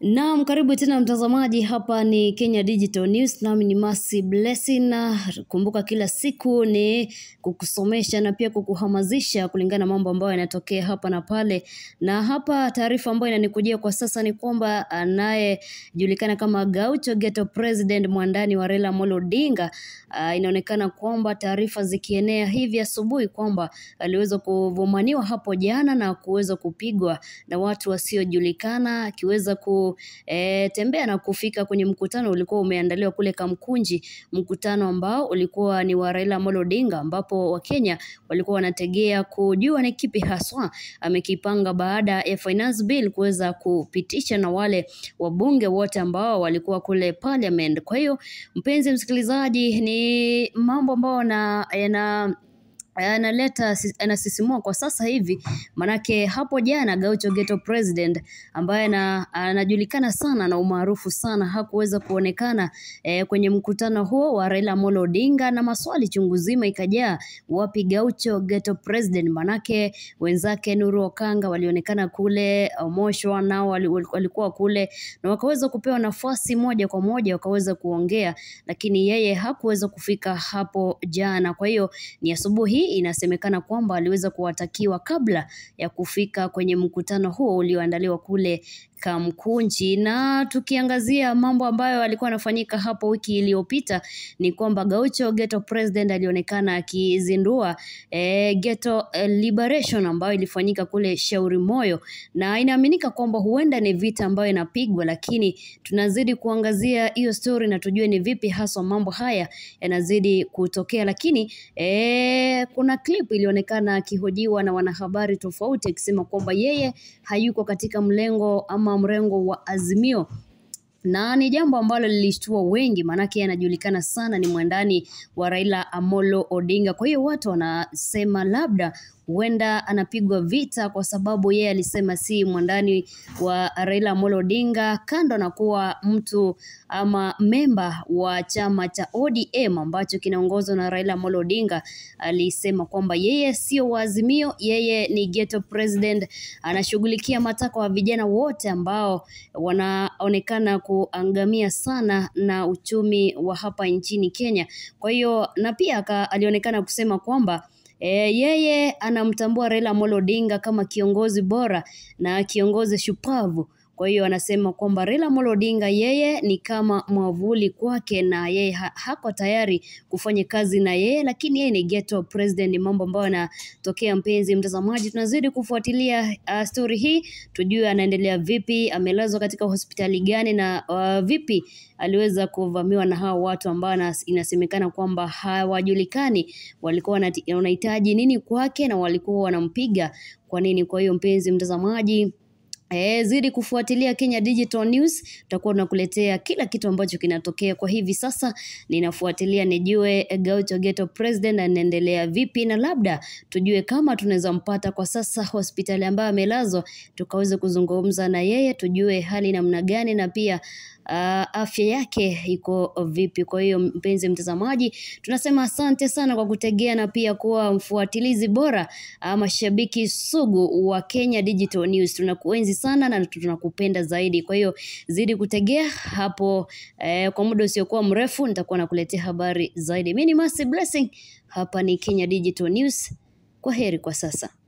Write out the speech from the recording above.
Naam, karibu tena mtazamaji, hapa ni Kenya Digital News, nami ni masi Blessing, na kumbuka kila siku ni kukusomesha na pia kukuhamazisha kulingana na mambo ambayo yanatokea hapa na pale. Na hapa taarifa ambayo inanikujia kwa sasa ni kwamba anayejulikana kama Gaucho Ghetto President mwandani wa Raila Amolo Odinga, uh, inaonekana kwamba taarifa zikienea hivi asubuhi kwamba aliweza kuvumaniwa hapo jana na kuweza kupigwa na watu wasiojulikana akiweza ku kutembea na kufika kwenye mkutano ulikuwa umeandaliwa kule Kamkunji, mkutano ambao ulikuwa ni wa Raila Amolo Odinga, ambapo Wakenya walikuwa wanategea kujua ni kipi haswa amekipanga baada ya finance bill kuweza kupitisha na wale wabunge wote ambao walikuwa kule parliament. Kwa hiyo mpenzi msikilizaji, ni mambo ambayo yana Eh, analeta anasisimua kwa sasa hivi, manake hapo jana Gaucho Ghetto President ambaye anajulikana sana na umaarufu sana hakuweza kuonekana e, kwenye mkutano huo wa Raila Molo Odinga, na maswali chungu zima ikajaa, wapi Gaucho Ghetto President? Manake wenzake Nuru Okanga walionekana kule, Omoshwa nao walikuwa kule na wakaweza kupewa nafasi moja kwa moja, wakaweza kuongea, lakini yeye hakuweza kufika hapo jana. Kwa hiyo ni asubuhi inasemekana kwamba aliweza kuwatakiwa kabla ya kufika kwenye mkutano huo ulioandaliwa kule katika Mkunji. Na tukiangazia mambo ambayo alikuwa anafanyika hapo wiki iliyopita ni kwamba Gaucho Ghetto President alionekana akizindua e, Ghetto e, Liberation ambayo ilifanyika kule Shauri Moyo, na inaaminika kwamba huenda ni vita ambayo inapigwa, lakini tunazidi kuangazia hiyo story na tujue ni vipi haswa mambo haya yanazidi kutokea. Lakini e, kuna clip ilionekana akihojiwa na wanahabari tofauti akisema kwamba yeye hayuko katika mlengo ama wa mrengo wa Azimio na ni jambo ambalo lilishtua wengi, maanake anajulikana sana, ni mwandani wa Raila Amolo Odinga. Kwa hiyo watu wanasema labda huenda anapigwa vita kwa sababu yeye alisema si mwandani wa Raila Amolo Odinga, kando na kuwa mtu ama memba wa chama cha ODM ambacho kinaongozwa na Raila Amolo Odinga. Alisema kwamba yeye sio wa Azimio, yeye ni ghetto president, anashughulikia matakwa ya vijana wote ambao wanaonekana kuangamia sana na uchumi wa hapa nchini Kenya. Kwa hiyo na pia alionekana kusema kwamba E, yeye anamtambua Raila Amolo Odinga kama kiongozi bora na kiongozi shupavu kwa hiyo anasema kwamba Raila Amolo Odinga yeye ni kama mwavuli kwake, na yeye ha hako tayari kufanya kazi na yeye, lakini yeye ni ghetto president. Ni mambo ambayo yanatokea. Mpenzi mtazamaji, tunazidi kufuatilia uh, stori hii, tujue anaendelea vipi, amelazwa katika hospitali gani na uh, vipi aliweza kuvamiwa na hao watu ambao inasemekana kwamba hawajulikani walikuwa wanahitaji nini kwake na walikuwa wanampiga kwa nini. Kwa hiyo mpenzi mtazamaji E, eh, zidi kufuatilia Kenya Digital News, tutakuwa tunakuletea kila kitu ambacho kinatokea kwa hivi sasa. Ninafuatilia nijue Gaucho Geto President anaendelea vipi, na labda tujue kama tunaweza mpata kwa sasa hospitali ambayo amelazwa, tukaweze kuzungumza na yeye, tujue hali namna gani, na pia uh, afya yake iko vipi. Kwa hiyo mpenzi mtazamaji, tunasema asante sana kwa kutegea na pia kuwa mfuatilizi bora uh, mashabiki sugu wa Kenya Digital News. Tunakuenzi sana na tunakupenda zaidi, kwa hiyo zidi kutegea hapo. Eh, kwa muda usiokuwa mrefu nitakuwa nakuletea habari zaidi. Mimi ni Mercy Blessing, hapa ni Kenya Digital News. Kwa heri kwa sasa.